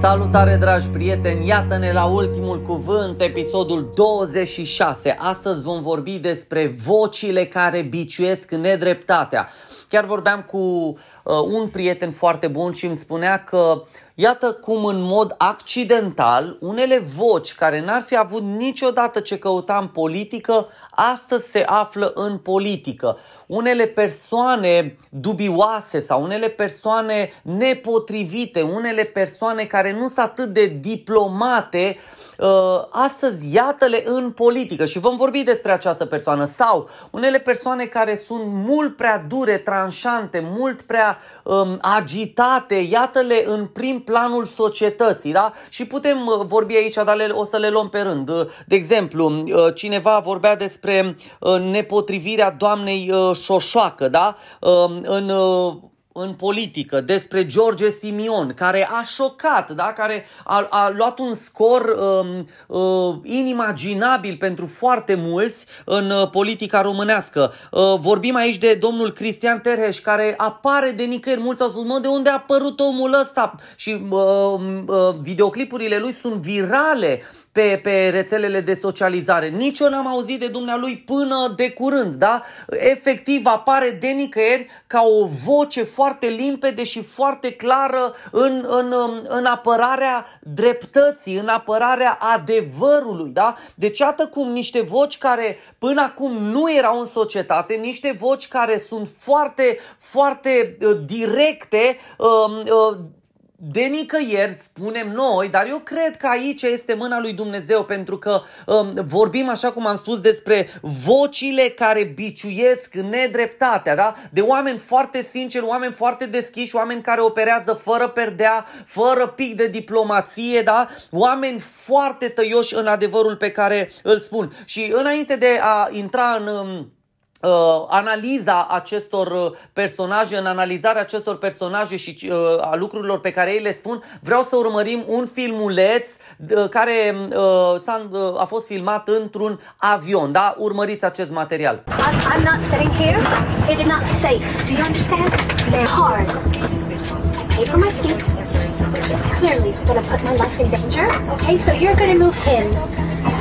Salutare dragi prieteni, iată-ne la ultimul cuvânt, episodul 26. Astăzi vom vorbi despre vocile care biciuiesc nedreptatea. Chiar vorbeam cu uh, un prieten foarte bun și îmi spunea că iată cum în mod accidental unele voci care n-ar fi avut niciodată ce căuta în politică, astăzi se află în politică unele persoane dubioase sau unele persoane nepotrivite, unele persoane care nu sunt atât de diplomate, uh, astăzi iată-le în politică și vom vorbi despre această persoană sau unele persoane care sunt mult prea dure, tranșante, mult prea um, agitate, iată-le în prim planul societății, da? Și putem uh, vorbi aici, dar le, o să le luăm pe rând. Uh, de exemplu, cineva vorbea despre nepotrivirea doamnei șoșoacă, da? În în politică, despre George Simion, care a șocat, da? care a, a luat un scor um, uh, inimaginabil pentru foarte mulți în uh, politica românească. Uh, vorbim aici de domnul Cristian Terheș, care apare de nicăieri. Mulți au spus, mă, de unde a apărut omul ăsta? Și uh, uh, videoclipurile lui sunt virale pe, pe rețelele de socializare. Nici eu n-am auzit de dumnealui până de curând, da? Efectiv apare de nicăieri ca o voce foarte limpede și foarte clară în, în, în apărarea dreptății, în apărarea adevărului, da? Deci iată cum niște voci care până acum nu erau în societate, niște voci care sunt foarte, foarte uh, directe, um, uh, uh, de nicăieri spunem noi, dar eu cred că aici este mâna lui Dumnezeu pentru că um, vorbim așa cum am spus despre vocile care biciuiesc nedreptatea, da? De oameni foarte sinceri, oameni foarte deschiși, oameni care operează fără perdea, fără pic de diplomație, da? Oameni foarte tăioși în adevărul pe care îl spun. Și înainte de a intra în um, uh, analiza acestor uh, personaje, în analizarea acestor personaje și uh, a lucrurilor pe care ei le spun, vreau să urmărim un filmuleț uh, care uh, s-a, uh, a fost filmat într-un avion, da? Urmăriți acest material.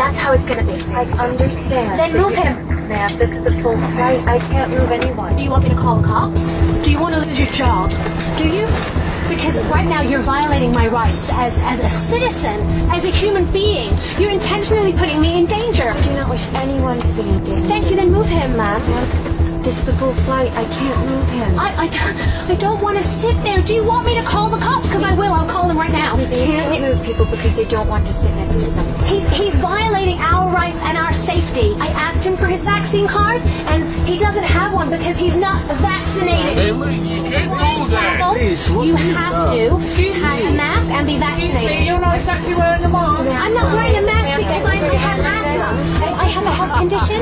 That's how it's gonna be. I understand. Then move him. ma'am. This is a full flight. I can't move anyone. Do you want me to call the cops? Do you want to lose your job? Do you? Because right now you're violating my rights as, as a citizen, as a human being. You're intentionally putting me in danger. I do not wish anyone to be in danger. Thank you, then move him, ma'am. This is a full flight. I can't move him. I, I, don't, I don't want to sit there. Do you want me to call the cops? will. I'll call him right now. We can't move people because they don't want to sit next to them. He's, he's violating our rights and our safety. I asked him for his vaccine card, and he doesn't have one because he's not vaccinated. Hey, you can't do that. Please, you have to have a mask and be vaccinated. Excuse Me, you're not exactly wearing a mask. I'm not wearing a mask because I'm, I have asthma. I have a health condition.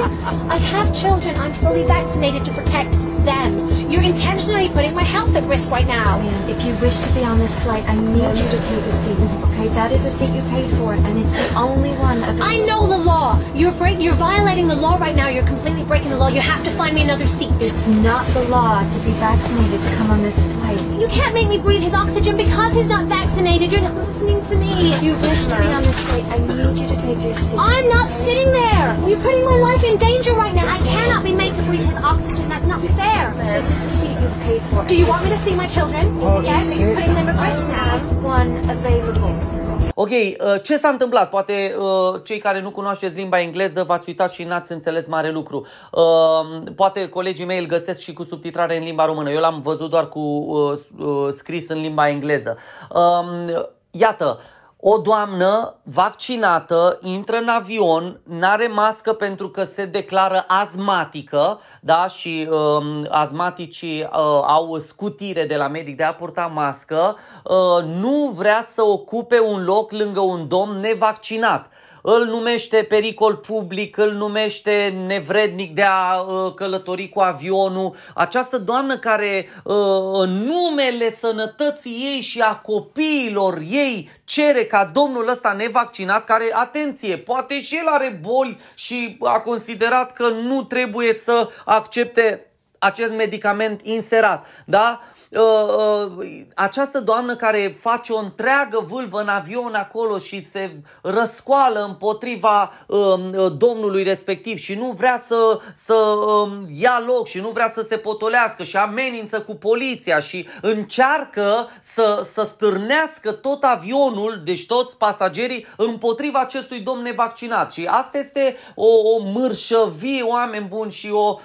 I have children. I'm fully vaccinated to protect them. You're intentionally putting my health at risk right now. Yeah. If you wish to be on this flight, I need you to take a seat. Okay, that is a seat you paid for, and it's the only one available. I know the law. You're breaking. You're violating the law right now. You're completely breaking the law. You have to find me another seat. It's not the law to be vaccinated to come on this flight. You can't make me breathe his oxygen because he's not vaccinated vaccinated. You're not listening to me. If you wish to be on this flight, I need you to take your seat. I'm not sitting there. You're putting my life in danger right now. I cannot be made to breathe with oxygen. That's not fair. This is the seat you've paid for. Do you want me to see my children? Oh, yes. Are you putting them at risk now? One available. Ok, uh, ce s-a întâmplat? Poate uh, cei care nu cunoașteți limba engleză v-ați uitat și n-ați înțeles mare lucru. Uh, poate colegii mei îl găsesc și cu subtitrare în limba română. Eu l-am văzut doar cu scris în limba engleză. Um, iată, uh, o doamnă vaccinată intră în avion, n-are mască pentru că se declară asmatică, da, și um, astmaticii uh, au scutire de la medic de a purta mască, uh, nu vrea să ocupe un loc lângă un domn nevaccinat îl numește pericol public, îl numește nevrednic de a uh, călători cu avionul. Această doamnă care uh, în numele sănătății ei și a copiilor ei cere ca domnul ăsta nevaccinat, care, atenție, poate și el are boli și a considerat că nu trebuie să accepte acest medicament inserat, da? Ă, ă, această doamnă care face o întreagă vâlvă în avion acolo și se răscoală împotriva ă, domnului respectiv și nu vrea să, să ia loc și nu vrea să se potolească și amenință cu poliția și încearcă să, să stârnească tot avionul, deci toți pasagerii, împotriva acestui domn nevaccinat. Și asta este o, o mârșăvie, oameni buni, și o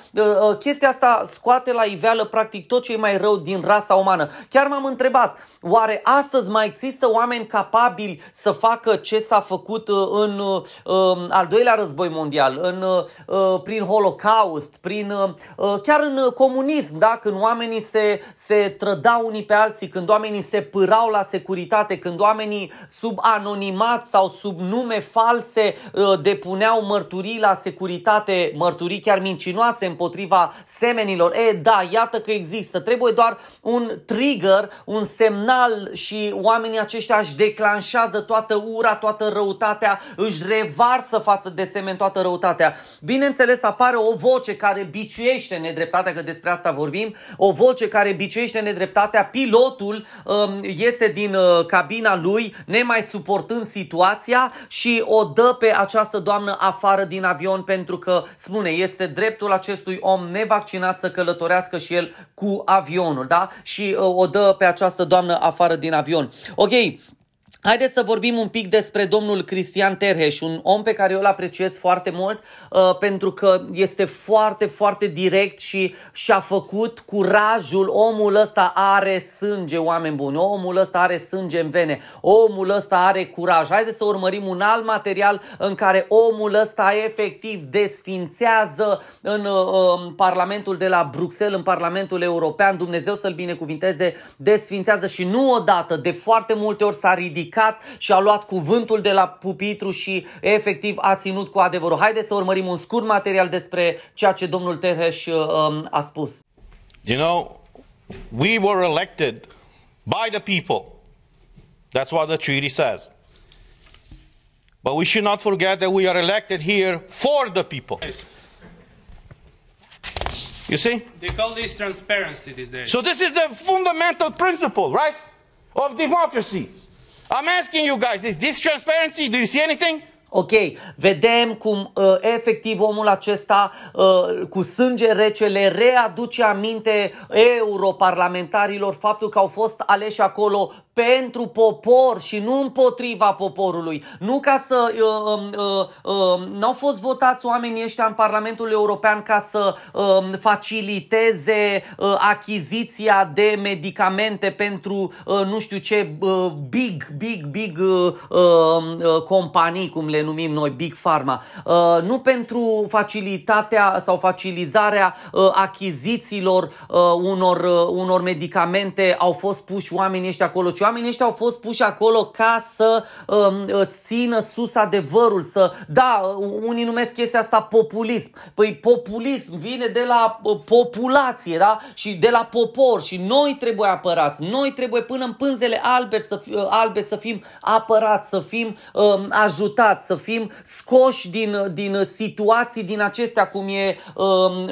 chestia asta scoate la iveală practic tot ce e mai rău din rasă rasa umană. Chiar m-am întrebat, Oare astăzi mai există oameni capabili să facă ce s-a făcut uh, în uh, um, al doilea război mondial, în, uh, prin Holocaust, prin, chiar în comunism, da? când oamenii se, se trădau unii pe alții, când oamenii se pârau la securitate, când oamenii sub anonimat sau sub nume false depuneau mărturii la securitate, mărturii chiar mincinoase împotriva semenilor. E, da, iată că există. Trebuie doar un trigger, un semnal final și oamenii aceștia își declanșează toată ura, toată răutatea, își revarsă față de semen toată răutatea. Bineînțeles, apare o voce care biciuiește nedreptatea, că despre asta vorbim, o voce care biciuiește nedreptatea, pilotul um, iese din uh, cabina lui, nemai suportând situația și o dă pe această doamnă afară din avion pentru că, spune, este dreptul acestui om nevaccinat să călătorească și el cu avionul, da? Și uh, o dă pe această doamnă afară din avion. Ok, Haideți să vorbim un pic despre domnul Cristian Terheș, un om pe care eu îl apreciez foarte mult uh, pentru că este foarte, foarte direct și și-a făcut curajul. Omul ăsta are sânge, oameni buni, omul ăsta are sânge în vene, omul ăsta are curaj. Haideți să urmărim un alt material în care omul ăsta efectiv desfințează în, uh, um, Parlamentul de la Bruxelles, în Parlamentul European, Dumnezeu să-l binecuvinteze, desfințează și nu odată, de foarte multe ori s-a ridicat ridicat și a luat cuvântul de la pupitru și efectiv a ținut cu adevărul. Haideți să urmărim un scurt material despre ceea ce domnul Terheș um, a spus. You know, we were elected by the people. That's what the treaty says. But we should not forget that we are elected here for the people. You see? They call this transparency these days. So this is the fundamental principle, right, of democracy. I'm asking you guys, is this transparency? Do you see anything? Ok, vedem cum uh, efectiv omul acesta uh, cu sânge rece le readuce aminte europarlamentarilor faptul că au fost aleși acolo pentru popor și nu împotriva poporului. Nu ca să. Uh, um, uh, uh, um, nu au fost votați oamenii ăștia în Parlamentul European ca să uh, faciliteze uh, achiziția de medicamente pentru uh, nu știu ce uh, big, big, big uh, uh, companii, cum le le numim noi Big Pharma, uh, nu pentru facilitatea sau facilizarea uh, achizițiilor uh, unor, unor medicamente au fost puși oamenii ăștia acolo, ci oamenii ăștia au fost puși acolo ca să um, țină sus adevărul, să, da, unii numesc chestia asta populism. Păi populism vine de la populație, da? Și de la popor și noi trebuie apărați, noi trebuie până în pânzele albe să, fi, albe să fim apărați, să fim um, ajutați, să fim scoși din, din situații din acestea cum e uh,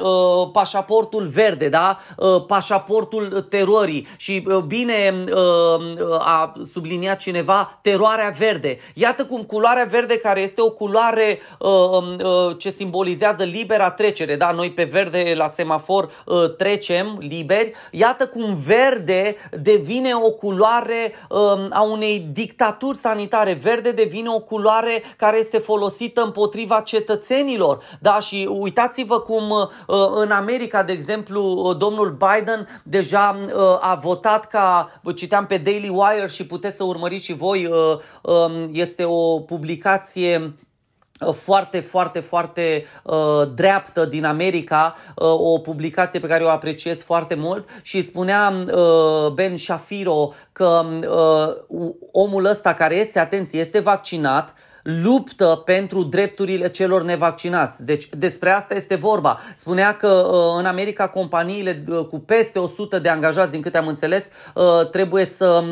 uh, pașaportul verde, da? uh, pașaportul terorii și uh, bine um, uh, a subliniat cineva teroarea verde. Iată cum culoarea verde care este o culoare uh, um, uh, ce simbolizează libera trecere, da? noi pe verde la semafor uh, trecem liberi, iată cum verde devine o culoare uh, a unei dictaturi sanitare, verde devine o culoare care care este folosită împotriva cetățenilor. Da, și uitați-vă cum uh, în America, de exemplu, uh, domnul Biden deja uh, a votat ca, citeam pe Daily Wire și puteți să urmăriți și voi, um, este o publicație foarte, foarte, foarte uh, dreaptă din America, uh, o publicație pe care o apreciez foarte mult și spunea uh, Ben Shapiro că uh, omul ăsta care este, atenție, este vaccinat, uh, luptă pentru drepturile celor nevaccinați. Deci despre asta este vorba. Spunea că uh, în America companiile uh, cu peste 100 de angajați, din câte am înțeles, uh, trebuie să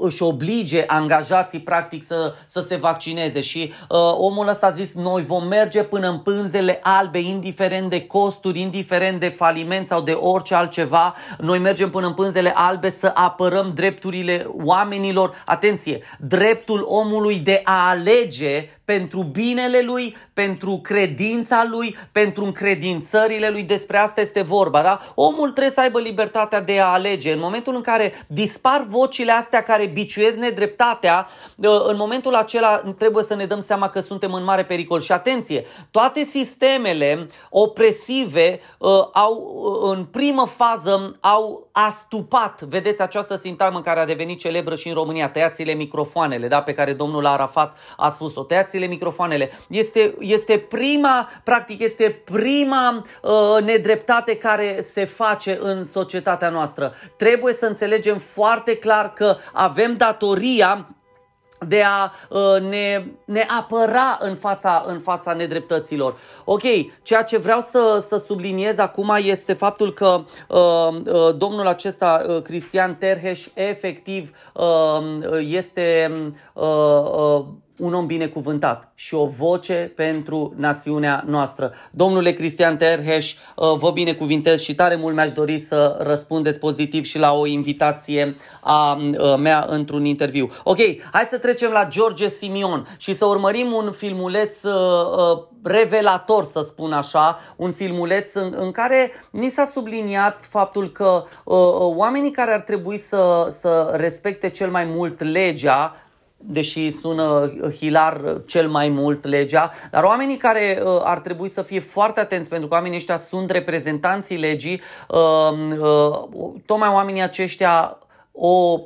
își oblige angajații practic să, să se vaccineze și omul ăsta a zis noi vom merge până în pânzele albe, indiferent de costuri, indiferent de faliment sau de orice altceva, noi mergem până în pânzele albe să apărăm drepturile oamenilor. Atenție, dreptul omului de a a legge pentru binele lui, pentru credința lui, pentru încredințările lui. Despre asta este vorba, da? Omul trebuie să aibă libertatea de a alege. În momentul în care dispar vocile astea care biciuiesc nedreptatea, ă, în momentul acela trebuie să ne dăm seama că suntem în mare pericol. Și atenție, toate sistemele opresive ă, au ă, în primă fază au astupat, vedeți această sintagmă care a devenit celebră și în România, tăiați-le microfoanele, da, pe care domnul Arafat a spus-o, tăiați aparatele, microfoanele. Este, este prima, practic, este prima uh, nedreptate care se face în societatea noastră. Trebuie să înțelegem foarte clar că avem datoria de a uh, ne, ne apăra în fața, în fața nedreptăților. Ok, ceea ce vreau să, să subliniez acum este faptul că uh, uh, domnul acesta, uh, Cristian Terheș, efectiv uh, este. Uh, uh, un om binecuvântat și o voce pentru națiunea noastră. Domnule Cristian Terheș, uh, vă binecuvintez și tare mult mi-aș dori să răspundeți pozitiv și la o invitație a uh, mea într-un interviu. Ok, hai să trecem la George Simion și să urmărim un filmuleț uh, revelator, să spun așa, un filmuleț în, în care ni s-a subliniat faptul că uh, oamenii care ar trebui să, să respecte cel mai mult legea deși sună uh, hilar uh, cel mai mult legea, dar oamenii care uh, ar trebui să fie foarte atenți, pentru că oamenii ăștia sunt reprezentanții legii, um, tocmai oamenii aceștia o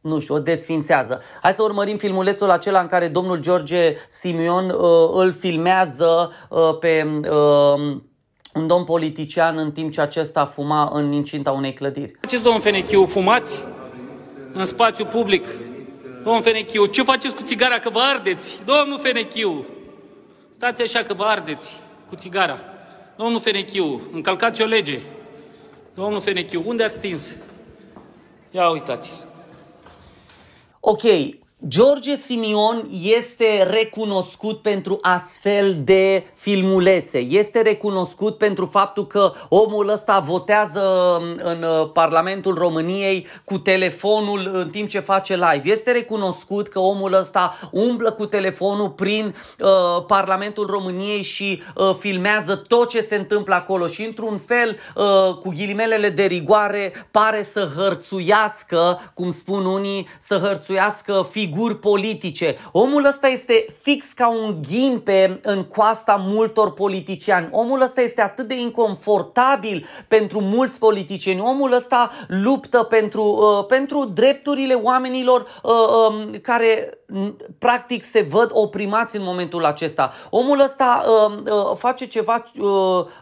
nu știu, o desfințează. Hai să urmărim filmulețul acela în care domnul George Simion uh, îl filmează uh, pe uh, un domn politician în timp ce acesta fuma în incinta unei clădiri. Acest domn Fenechiu, fumați în spațiu public, Domnul Fenechiu, ce faceți cu țigara că vă ardeți? Domnul Fenechiu, stați așa că vă ardeți cu țigara. Domnul Fenechiu, încălcați o lege. Domnul Fenechiu, unde ați stins? Ia uitați-l. Ok, George Simion este recunoscut pentru astfel de filmulețe. Este recunoscut pentru faptul că omul ăsta votează um, în uh, Parlamentul României cu telefonul în timp ce face live. Este recunoscut că omul ăsta umblă cu telefonul prin uh, Parlamentul României și uh, filmează tot ce se întâmplă acolo și într-un fel, uh, ghilimelele de rigoare, pare să hărțuiască, cum spun unii, să hărțuiască figurile figuri politice. Omul ăsta este fix ca un ghimpe în coasta multor politiciani. Omul ăsta este atât de inconfortabil pentru mulți politicieni. Omul ăsta luptă pentru, uh, pentru drepturile oamenilor uh, um, care mm, practic se văd oprimați în momentul acesta. Omul ăsta uh, uh, face ceva uh,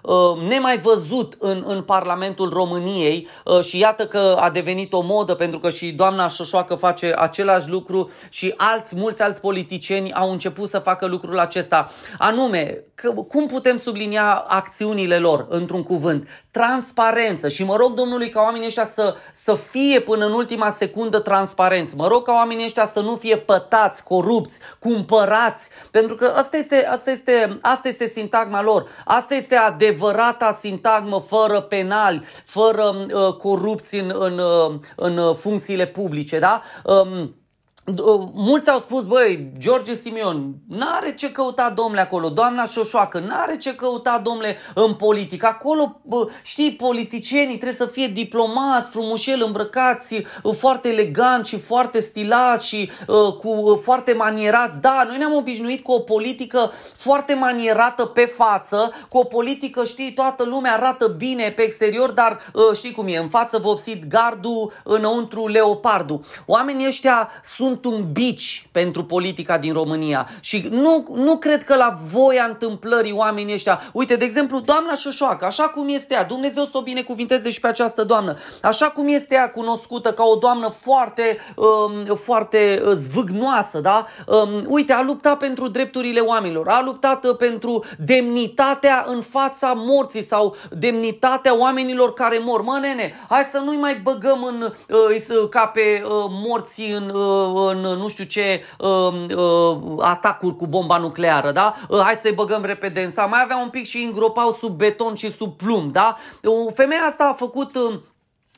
uh, nemai văzut în, în Parlamentul României uh, și iată că a devenit o modă pentru că și doamna Șoșoacă face același lucru și alți, mulți alți politicieni au început să facă lucrul acesta. Anume, că, cum putem sublinia acțiunile lor într-un cuvânt? Transparență. Și mă rog Domnului ca oamenii ăștia să, să fie până în ultima secundă transparenți. Mă rog ca oamenii ăștia să nu fie pătați, corupți, cumpărați. Pentru că asta este, asta este, asta este sintagma lor. Asta este adevărata sintagmă fără penali, fără uh, corupți în, în, uh, în uh, funcțiile publice. Da? Um, Uh, mulți au spus, băi, George Simion, n-are ce căuta domnule acolo, doamna Șoșoacă, n-are ce căuta domnule în politică, acolo, bă, știi, politicienii trebuie să fie diplomați, frumușel îmbrăcați, uh, foarte elegant și foarte stilați și uh, cu uh, foarte manierați. Da, noi ne-am obișnuit cu o politică foarte manierată pe față, cu o politică, știi, toată lumea arată bine pe exterior, dar uh, știi cum e, în față vopsit gardul, înăuntru leopardul. Oamenii ăștia sunt sunt un bici pentru politica din România și nu, nu cred că la voia întâmplării oamenii ăștia, uite, de exemplu, doamna Șoșoacă, așa cum este ea, Dumnezeu să o binecuvinteze și pe această doamnă, așa cum este ea cunoscută ca o doamnă foarte, um, foarte uh, zvâgnoasă, da? Um, uite, a luptat pentru drepturile oamenilor, a luptat uh, pentru demnitatea în fața morții sau demnitatea oamenilor care mor. Mă, nene, hai să nu-i mai băgăm în, uh, ca pe uh, morții în uh, în nu știu ce um, uh, atacuri cu bomba nucleară, da? Uh, hai să-i băgăm repede în sa. Mai avea un pic și îngropau sub beton și sub plumb, da? Uh, femeia asta a făcut um,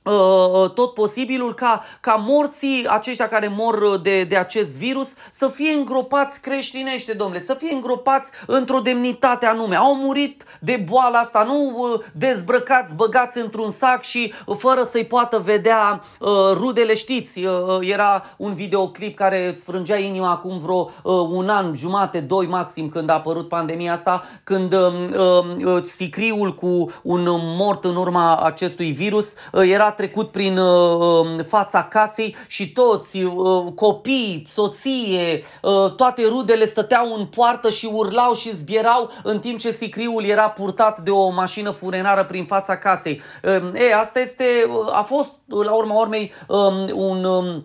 Uh, uh, tot posibilul ca, ca morții aceștia care mor uh, de, de acest virus să fie îngropați creștinește, domnule, să fie îngropați într-o demnitate anume. Au murit de boala asta, nu dezbrăcați, băgați într-un sac și fără să-i poată vedea rudele, știți, era un videoclip care sfrângea inima acum vreo un an, jumate, doi maxim când a apărut pandemia asta, când um, um, sicriul cu un mort în urma acestui virus era trecut prin uh, fața casei și toți, uh, copii, soție, uh, toate rudele stăteau în poartă și urlau și zbierau în timp ce sicriul era purtat de o mașină furenară prin fața casei. Uh, e, asta este, uh, a fost la urma urmei um, un... Um,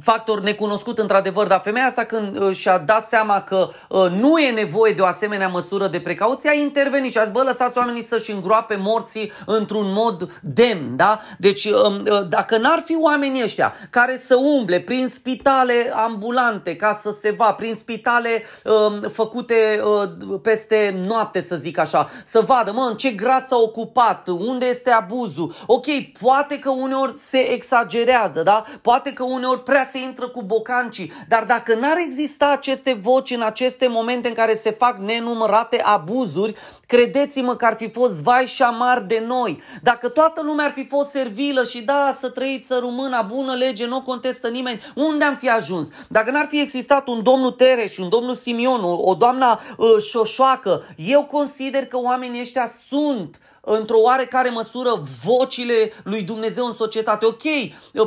factor necunoscut într-adevăr, dar femeia asta când uh, și-a dat seama că uh, nu e nevoie de o asemenea măsură de precauție, a intervenit și a zis, bă, lăsați oamenii să-și îngroape morții într-un mod demn, da? Deci um, uh, dacă n-ar fi oamenii ăștia care să umble prin spitale ambulante ca să se va, prin spitale um, făcute uh, peste noapte, să zic așa, să vadă, mă, în ce grad s-a ocupat, unde este abuzul, ok, poate că uneori se exagerează, da? Poate că uneori prea se intră cu bocancii. Dar dacă n-ar exista aceste voci în aceste momente în care se fac nenumărate abuzuri, credeți-mă că ar fi fost vai și amar de noi. Dacă toată lumea ar fi fost servilă și da, să trăiți să rămână, bună lege, nu contestă nimeni, unde am fi ajuns? Dacă n-ar fi existat un domnul Tere și un domnul Simion, o, o doamna uh, Șoșoacă, eu consider că oamenii ăștia sunt într-o oarecare măsură vocile lui Dumnezeu în societate. Ok,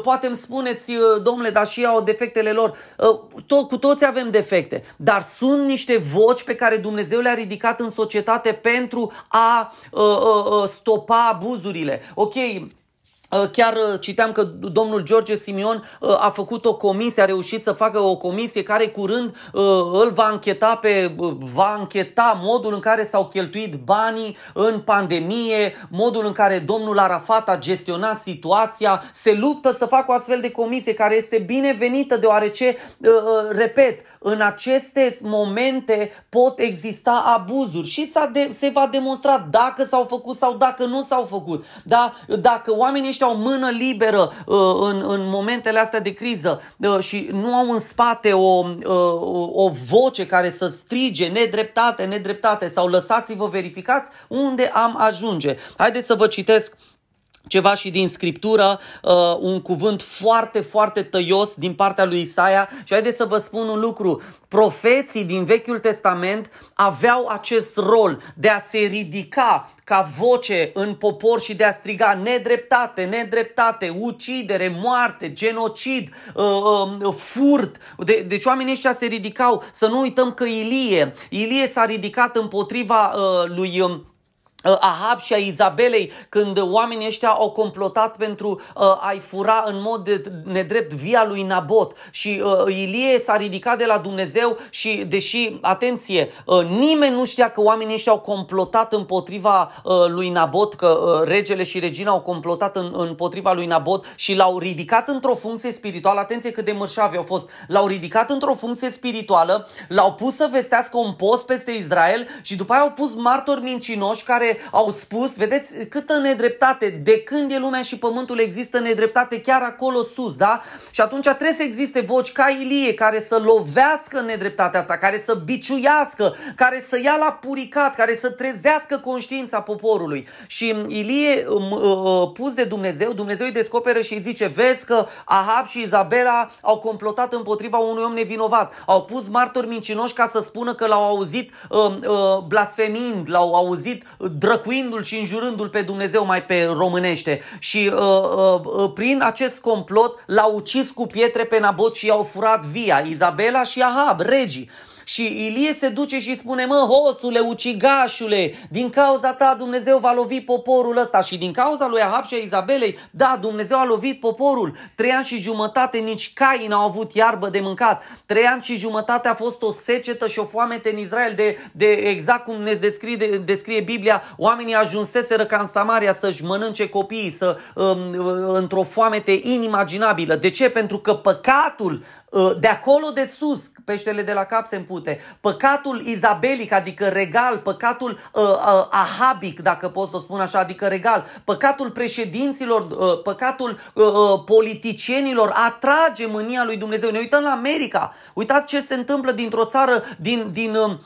poate îmi spuneți, uh, domnule, dar și ei au defectele lor. Uh, Tot, cu toți avem defecte, dar sunt niște voci pe care Dumnezeu le-a ridicat în societate pentru a, a, a, a stopa abuzurile. Ok, Uh, chiar uh, citeam că domnul George Simion uh, a făcut o comisie, a reușit să facă o comisie care curând îl va încheta pe va încheta modul în care s-au cheltuit banii în pandemie, modul în care domnul Arafat a gestionat situația, se luptă să facă o astfel de comisie care este binevenită deoarece repet, în aceste momente pot exista abuzuri și de, se va demonstra dacă s-au făcut sau dacă nu s-au făcut. Da, dacă oamenii aceștia au mână liberă uh, în, în momentele astea de criză uh, și nu au în spate o, uh, o voce care să strige nedreptate, nedreptate sau lăsați-vă verificați unde am ajunge. Haideți să vă citesc ceva și din scriptură, uh, un cuvânt foarte, foarte tăios din partea lui Isaia. Și haideți să vă spun un lucru. Profeții din Vechiul Testament aveau acest rol de a se ridica ca voce în popor și de a striga nedreptate, nedreptate, ucidere, moarte, genocid, uh, um, furt. De, deci oamenii ăștia se ridicau. Să nu uităm că Ilie, Ilie s-a ridicat împotriva uh, lui um, Uh, Ahab și a Izabelei, când oamenii ăștia au complotat pentru uh, a-i fura în mod de nedrept via lui Nabot și uh, Ilie s-a ridicat de la Dumnezeu și, deși, atenție, nimeni nu știa că oamenii ăștia au complotat împotriva lui Nabot, că regele și regina au complotat în, împotriva lui Nabot și l-au ridicat într-o funcție spirituală, atenție cât de mărșavi au fost, l-au ridicat într-o funcție spirituală, l-au pus să vestească un post peste Israel și după aia au pus martori mincinoși care care au spus, vedeți câtă nedreptate, de când e lumea și pământul există nedreptate chiar acolo sus, da? Și atunci trebuie să existe voci ca Ilie care să lovească nedreptatea asta, care să biciuiască, care să ia la puricat, care să trezească conștiința poporului. Și Ilie, pus de Dumnezeu, Dumnezeu îi descoperă și îi zice, vezi că Ahab și Izabela au complotat împotriva unui om nevinovat, au pus martori mincinoși ca să spună că l-au auzit uh, uh, blasfemind, l-au auzit drăcuindu-l și înjurându-l pe Dumnezeu mai pe românește. Și uh, uh, uh, prin acest complot l-au ucis cu pietre pe Nabot și i-au furat via Izabela și Ahab, regii. Și Ilie se duce și spune, mă, hoțule, ucigașule, din cauza ta Dumnezeu va lovi poporul ăsta. Și din cauza lui Ahab și a Izabelei, da, Dumnezeu a lovit poporul. Trei ani și jumătate nici caii n-au avut iarbă de mâncat. Trei ani și jumătate a fost o secetă și o foamete în Israel de, de exact cum ne descrie, de, descrie Biblia, oamenii ajunseseră ca în Samaria să-și mănânce copiii, să, um, într-o foamete inimaginabilă. De ce? Pentru că păcatul Ă, de acolo de sus, peștele de la cap se împute. Păcatul izabelic, adică regal, păcatul uh, uh, ahabic, dacă pot să spun așa, adică regal, păcatul președinților, uh, păcatul uh, uh, politicienilor atrage mânia lui Dumnezeu. Ne uităm la America. Uitați ce se întâmplă dintr-o țară, din, din uh,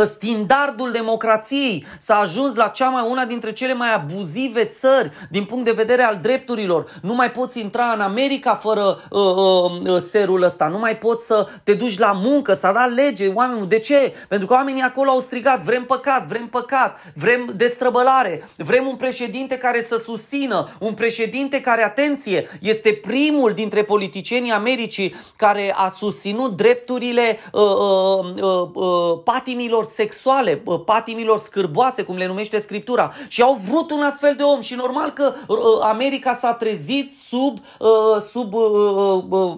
Ă, standardul democrației s-a ajuns la cea mai una dintre cele mai abuzive țări din punct de vedere al drepturilor. Nu mai poți intra în America fără uh, uh, serul ăsta, nu mai poți să te duci la muncă, să da lege oamenii. De ce? Pentru că oamenii acolo au strigat, vrem păcat, vrem păcat, vrem destrăbălare, vrem un președinte care să susțină, un președinte care, atenție, este primul dintre politicienii Americii care a susținut drepturile uh, uh, uh, uh, patimilor patimilor sexuale, patimilor scârboase, cum le numește Scriptura. Și au vrut un astfel de om și normal că uh, uh, America s-a trezit sub, uh, sub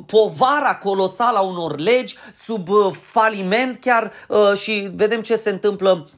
povara colosală a unor legi, sub faliment chiar și vedem ce se întâmplă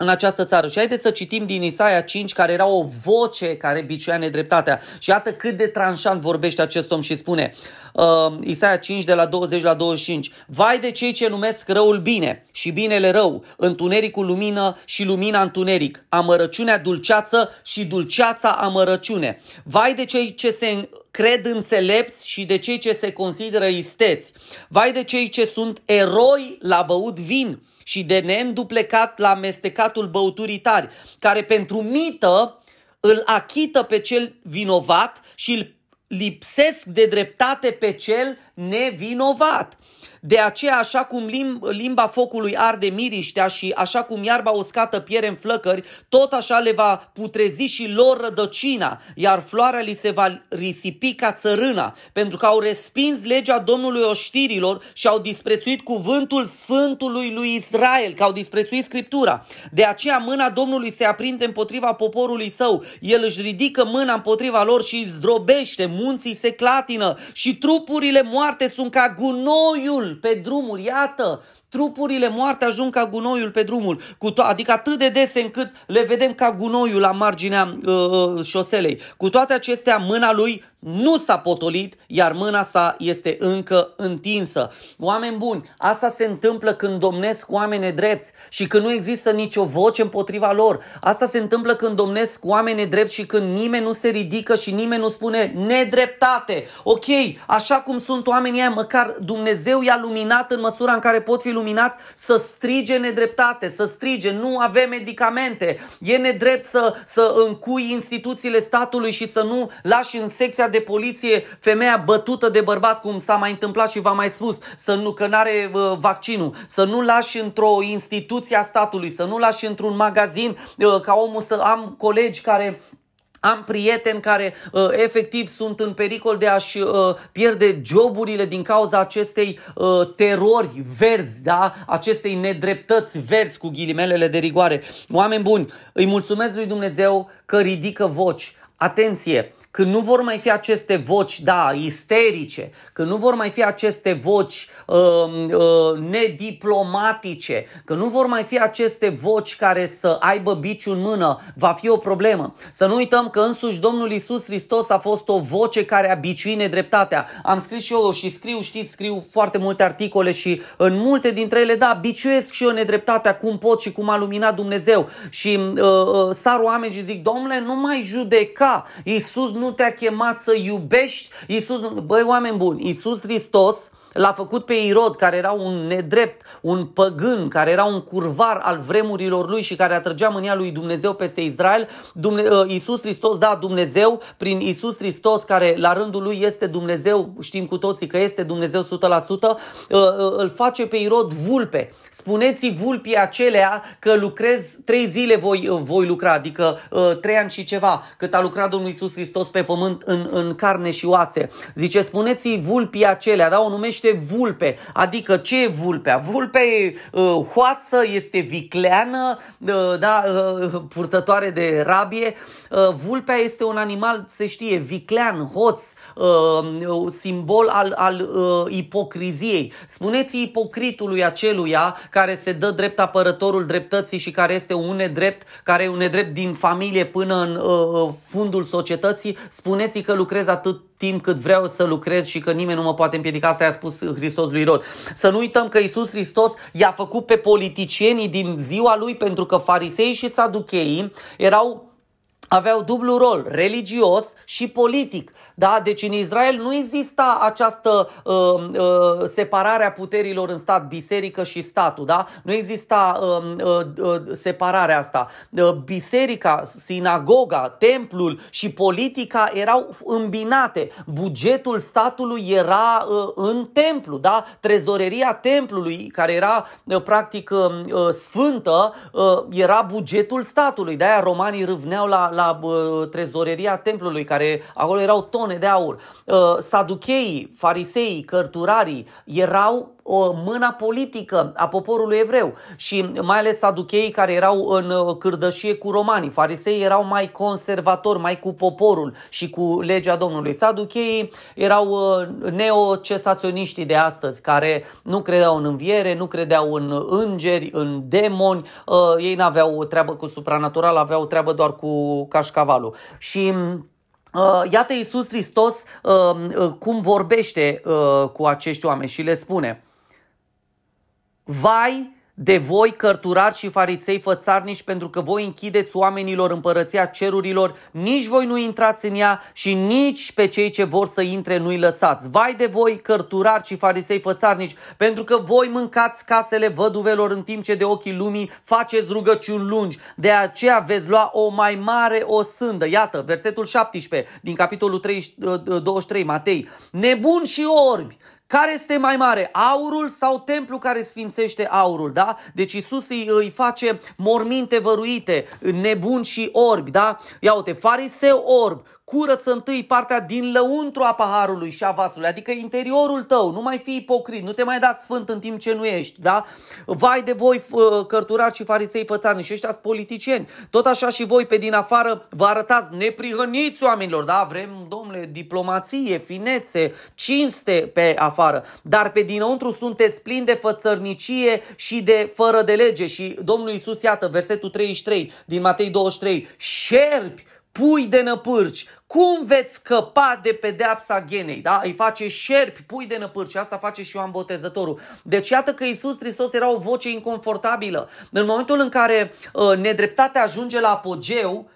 în această țară. Și haideți să citim din Isaia 5, care era o voce care biciuia nedreptatea. Și iată cât de tranșant vorbește acest om și spune, uh, Isaia 5 de la 20 la 25, Vai de cei ce numesc răul bine și binele rău, întunericul lumină și lumina întuneric, amărăciunea dulceață și dulceața amărăciune. Vai de cei ce se cred înțelepți și de cei ce se consideră isteți. Vai de cei ce sunt eroi la băut vin și de neînduplecat la amestecatul băuturii tari, care pentru mită îl achită pe cel vinovat și îl lipsesc de dreptate pe cel nevinovat. De aceea, așa cum limba focului arde miriștea și așa cum iarba uscată piere în flăcări, tot așa le va putrezi și lor rădăcina, iar floarea li se va risipi ca țărâna, pentru că au respins legea Domnului oștirilor și au disprețuit cuvântul Sfântului lui Israel, că au disprețuit Scriptura. De aceea mâna Domnului se aprinde împotriva poporului său, el își ridică mâna împotriva lor și îi zdrobește, munții se clatină și trupurile moarte sunt ca gunoiul drumul, pe drumul, iată, trupurile moarte ajung ca gunoiul pe drumul, cu to- adică atât de dese încât le vedem ca gunoiul la marginea uh, uh șoselei. Cu toate acestea, mâna lui nu s-a potolit, iar mâna sa este încă întinsă. Oameni buni, asta se întâmplă când domnesc oameni drepți și când nu există nicio voce împotriva lor. Asta se întâmplă când domnesc oameni drepți și când nimeni nu se ridică și nimeni nu spune nedreptate. Ok, așa cum sunt oamenii aia, măcar Dumnezeu i-a luminat în măsura în care pot fi luminați să strige nedreptate, să strige, nu avem medicamente, e nedrept să, să încui instituțiile statului și să nu lași în secția de poliție, femeia bătută de bărbat, cum s-a mai întâmplat și v-am mai spus, să nu, că n-are uh, vaccinul, să nu lași într-o instituție a statului, să nu lași într-un magazin, uh, ca omul să am colegi care am prieteni care uh, efectiv sunt în pericol de a-și uh, pierde joburile din cauza acestei uh, terori verzi, da? acestei nedreptăți verzi cu ghilimelele de rigoare. Oameni buni, îi mulțumesc lui Dumnezeu că ridică voci atenție, când nu vor mai fi aceste voci, da, isterice, când nu vor mai fi aceste voci uh, uh, nediplomatice, când nu vor mai fi aceste voci care să aibă biciul în mână, va fi o problemă. Să nu uităm că însuși Domnul Isus Hristos a fost o voce care a biciuit nedreptatea. Am scris și eu și scriu, știți, scriu foarte multe articole și în multe dintre ele, da, biciuiesc și eu nedreptatea cum pot și cum a luminat Dumnezeu. Și uh, uh, sar oameni și zic, domnule, nu mai judeca ta. Iisus nu te-a chemat să iubești. Iisus, nu... Băi, oameni buni, Iisus Hristos L-a făcut pe Irod, care era un nedrept, un păgân, care era un curvar al vremurilor lui și care atrăgea mânia lui Dumnezeu peste Israel. Dumne- uh, Iisus Hristos, da, Dumnezeu, prin Iisus Hristos, care la rândul lui este Dumnezeu, știm cu toții că este Dumnezeu 100%, uh, uh, îl face pe Irod vulpe. Spuneți vulpii acelea că lucrez trei zile voi, voi lucra, adică trei ani și ceva, cât a lucrat Domnul Iisus Hristos pe pământ în, în carne și oase. Zice, spuneți vulpii acelea, da, o numește niște vulpe. Adică ce e vulpea? Vulpea e uh, hoață, este vicleană, uh, da, uh, purtătoare de rabie. Uh, vulpea este un animal, se știe, viclean, hoț, uh, simbol al, al uh, ipocriziei. Spuneți ipocritului aceluia care se dă drept apărătorul dreptății și care este un nedrept, care e un nedrept din familie până în uh, uh fundul societății, spuneți că lucrez atât timp cât vreau să lucrez și că nimeni nu mă poate împiedica, să i-a spus Hristos lui Rod. Să nu uităm că Isus Hristos i-a făcut pe politicienii din ziua lui pentru că farisei și saducheii erau aveau dublu rol, religios și politic. Da? Deci în Israel nu exista această uh, uh, separare a puterilor în stat, biserică și statul. Da? Nu exista uh, uh, uh, separarea asta. Uh, biserica, sinagoga, templul și politica erau îmbinate. Bugetul statului era uh, în templu. Da? Trezoreria templului, care era uh, practic um, uh, sfântă, uh, era bugetul statului. De-aia romanii râvneau la la trezoreria templului, care acolo erau tone de aur. Uh, saducheii, fariseii, cărturarii erau o mâna politică a poporului evreu și mai ales saducheii care erau în uh, cârdășie cu romanii. Farisei erau mai conservatori, mai cu poporul și cu legea Domnului. Saducheii erau uh, neocesaționiștii de astăzi care nu credeau în înviere, nu credeau în îngeri, în demoni, uh, ei nu aveau treabă cu supranatural, aveau treabă doar cu cașcavalul. Și mm, Iată Iisus Hristos cum vorbește cu acești oameni și le spune Vai de voi, cărturari și farisei fățarnici, pentru că voi închideți oamenilor împărăția cerurilor, nici voi nu intrați în ea și nici pe cei ce vor să intre nu-i lăsați. Vai de voi, cărturari și farisei fățarnici, pentru că voi mâncați casele văduvelor în timp ce de ochii lumii faceți rugăciuni lungi. De aceea veți lua o mai mare o sândă. Iată, versetul 17 din capitolul 23, Matei. Nebun și orbi care este mai mare, aurul sau templul care sfințește aurul, da? Deci Isus îi, îi face morminte văruite, nebuni și orbi, da? Ia uite, fariseu orb, curăță întâi partea din lăuntru a paharului și a vasului, adică interiorul tău, nu mai fi ipocrit, nu te mai da sfânt în timp ce nu ești, da? Vai de voi cărturari și farisei fățani și ăștia politicieni, tot așa și voi pe din afară vă arătați neprihăniți oamenilor, da? Vrem, domnule, diplomație, finețe, cinste pe afară, dar pe dinăuntru sunteți plini de fățărnicie și de fără de lege și Domnul Iisus, iată, versetul 33 din Matei 23, șerpi, pui de năpârci, cum veți scăpa de pedeapsa genei? Da? Îi face șerpi, pui de năpârci, asta face și Ioan Botezătorul. Deci iată că Iisus Hristos era o voce inconfortabilă. În momentul în care uh, nedreptatea ajunge la apogeu,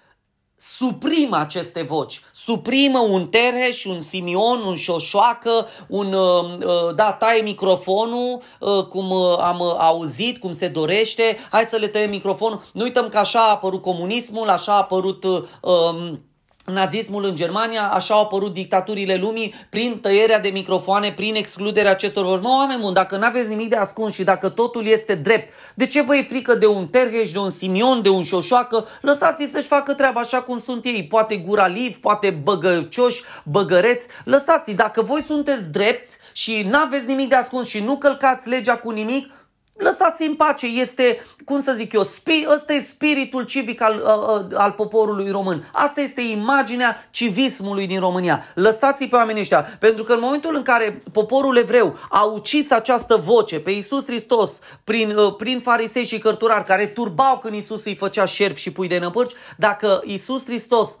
suprimă aceste voci, suprimă un Terheș, un Simion, un Șoșoacă, un, uh, uh, da, taie microfonul, uh, cum am auzit, cum se dorește, hai să le tăiem microfonul. Nu uităm că așa a apărut comunismul, așa a apărut um, nazismul în Germania, așa au apărut dictaturile lumii prin tăierea de microfoane, prin excluderea acestor voci. Nu, oameni buni, dacă nu aveți nimic de ascuns și dacă totul este drept, de ce vă e frică de un Terheș, de un Simion, de un Șoșoacă? Lăsați-i să-și facă treaba așa cum sunt ei, poate liv, poate băgăcioși, băgăreți. Lăsați-i, dacă voi sunteți drepți și nu aveți nimic de ascuns și nu călcați legea cu nimic, lăsați în pace, este, cum să zic eu, spi, ăsta e spiritul civic al, ă, ă, al poporului român. Asta este imaginea civismului din România. Lăsați-i pe oamenii ăștia, pentru că în momentul în care poporul evreu a ucis această voce pe Iisus Hristos prin, ă, prin farisei și cărturari care turbau când Iisus îi făcea șerpi și pui de năpârci, dacă Iisus Hristos uh,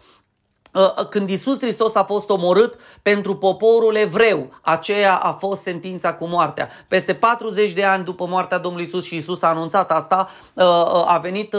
Ă, când Isus Hristos a fost omorât pentru poporul evreu, aceea a fost sentința cu moartea. Peste 40 de ani după moartea Domnului Isus și Isus a anunțat asta, ă, ă, a venit,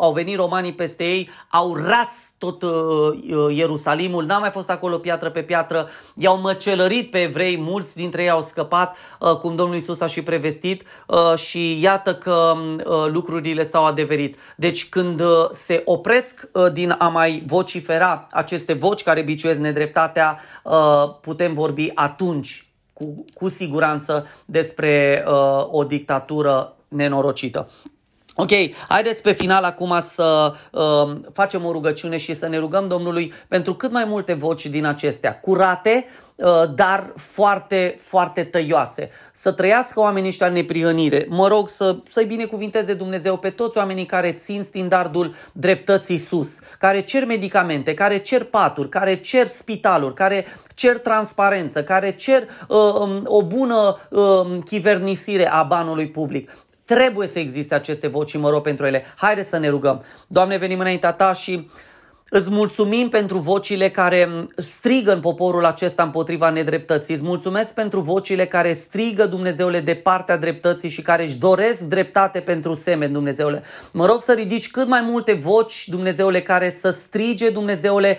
au venit romanii peste ei, au ras tot uh, Ierusalimul, n-a mai fost acolo piatră pe piatră, i-au măcelărit pe evrei, mulți dintre ei au scăpat, uh, cum Domnul Isus a și prevestit uh, și iată că uh, lucrurile s-au adeverit. Deci când uh, se opresc uh, din a mai vocifera aceste voci care biciuiesc nedreptatea, uh, putem vorbi atunci cu, cu siguranță despre uh, o dictatură nenorocită. Ok, haideți pe final acum să uh, facem o rugăciune și să ne rugăm Domnului pentru cât mai multe voci din acestea, curate, uh, dar foarte, foarte tăioase. Să trăiască oamenii ăștia neprihănire. Mă rog să, să-i binecuvinteze Dumnezeu pe toți oamenii care țin standardul dreptății sus, care cer medicamente, care cer paturi, care cer spitaluri, care cer transparență, care cer uh, um, o bună uh, chivernisire a banului public. Trebuie să existe aceste voci mă rog pentru ele. Haideți să ne rugăm. Doamne, venim înaintea ta și Îți mulțumim pentru vocile care strigă în poporul acesta împotriva nedreptății. Îți mulțumesc pentru vocile care strigă, Dumnezeule, de partea dreptății și care își doresc dreptate pentru semen, Dumnezeule. Mă rog să ridici cât mai multe voci, Dumnezeule, care să strige, Dumnezeule,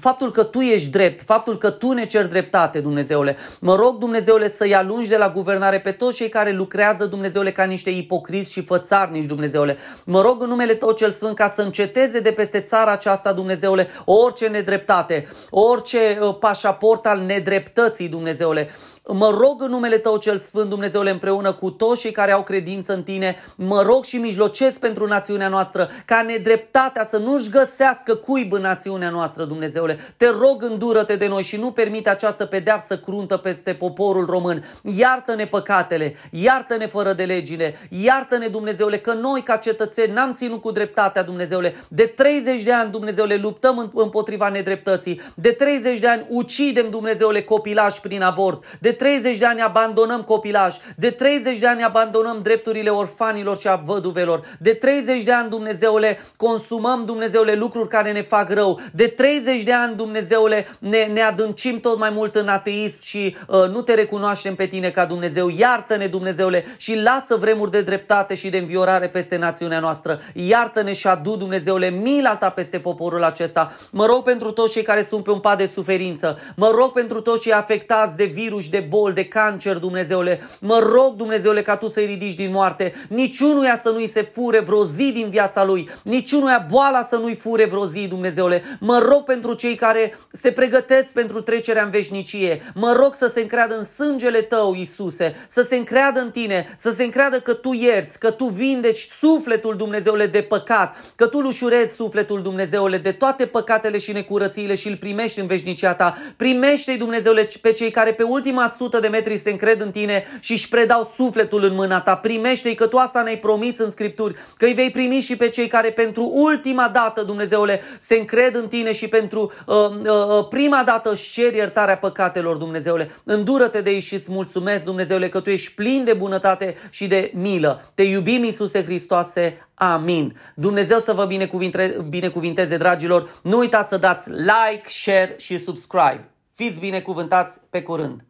faptul că Tu ești drept, faptul că Tu ne ceri dreptate, Dumnezeule. Mă rog, Dumnezeule, să-i alungi de la guvernare pe toți cei care lucrează, Dumnezeule, ca niște ipocriți și fățarnici, Dumnezeule. Mă rog în numele Tău cel Sfânt ca să înceteze de peste țara aceasta asta, Dumnezeule, orice nedreptate, orice uh, pașaport al nedreptății, Dumnezeule, Mă rog în numele Tău cel Sfânt, Dumnezeule, împreună cu toți cei care au credință în Tine. Mă rog și mijlocesc pentru națiunea noastră, ca nedreptatea să nu-și găsească cuib în națiunea noastră, Dumnezeule. Te rog, îndură-te de noi și nu permite această pedeapsă cruntă peste poporul român. Iartă-ne păcatele, iartă-ne fără de legile, iartă-ne, Dumnezeule, că noi ca cetățeni n-am ținut cu dreptatea, Dumnezeule. De 30 de ani, Dumnezeule, Dumnezeule, luptăm împotriva nedreptății. De 30 de ani ucidem, Dumnezeule, copilași prin avort. De 30 de ani abandonăm copilași. De 30 de ani abandonăm drepturile orfanilor și a văduvelor. De 30 de ani, Dumnezeule, consumăm, Dumnezeule, lucruri care ne fac rău. De 30 de ani, Dumnezeule, ne, ne adâncim tot mai mult în ateism și uh, nu te recunoaștem pe tine ca Dumnezeu. Iartă-ne, Dumnezeule, și lasă vremuri de dreptate și de înviorare peste națiunea noastră. Iartă-ne și adu, Dumnezeule, mila ta peste popor poporul acesta. Mă rog pentru toți cei care sunt pe un pat de suferință. Mă rog pentru toți cei afectați de virus, de boli, de cancer, Dumnezeule. Mă rog, Dumnezeule, ca Tu să-i ridici din moarte. Niciunuia să nu-i se fure vreo zi din viața lui. Niciunuia boala să nu-i fure vreo zi, Dumnezeule. Mă rog pentru cei care se pregătesc pentru trecerea în veșnicie. Mă rog să se încreadă în sângele Tău, Isuse. Să se încreadă în Tine. Să se încreadă că Tu ierți, că Tu vindeci sufletul, Dumnezeule, de păcat. Că Tu lușurezi sufletul, Dumnezeu Dumnezeule, de toate păcatele și necurățiile și îl primești în veșnicia ta. Primește-i, Dumnezeule, pe cei care pe ultima sută de metri se încred în tine și își predau sufletul în mâna ta. Primește-i, că tu asta ne-ai promis în Scripturi, că îi vei primi și pe cei care pentru ultima dată, Dumnezeule, se încred în tine și pentru uh, uh, uh prima dată își cer iertarea păcatelor, Dumnezeule. Îndură-te de ei și îți mulțumesc, Dumnezeule, că tu ești plin de bunătate și de milă. Te iubim, Iisuse Hristoase. Amin. Dumnezeu să vă binecuvinte, binecuvinteze, dragilor. Nu uitați să dați like, share și subscribe. Fiți binecuvântați pe curând!